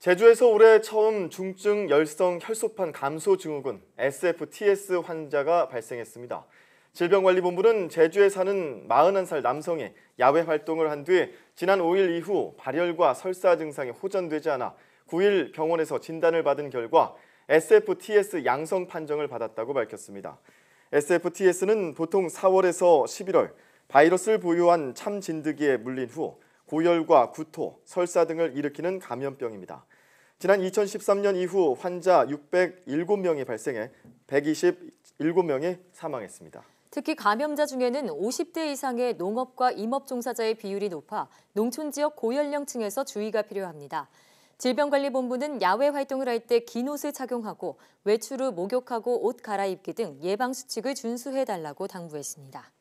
제주에서 올해 처음 중증 열성 혈소판 감소 증후군 SFTS 환자가 발생했습니다. 질병관리본부는 제주에 사는 41살 남성이 야외 활동을 한 뒤 지난 5일 이후 발열과 설사 증상이 호전되지 않아 9일 병원에서 진단을 받은 결과 SFTS 양성 판정을 받았다고 밝혔습니다. SFTS는 보통 4월에서 11월 바이러스를 보유한 참진드기에 물린 후 고열과 구토, 설사 등을 일으키는 감염병입니다. 지난 2013년 이후 환자 607명이 발생해 127명이 사망했습니다. 특히 감염자 중에는 50대 이상의 농업과 임업 종사자의 비율이 높아 농촌 지역 고연령층에서 주의가 필요합니다. 질병관리본부는 야외 활동을 할 때 긴 옷을 착용하고 외출 후 목욕하고 옷 갈아입기 등 예방 수칙을 준수해 달라고 당부했습니다.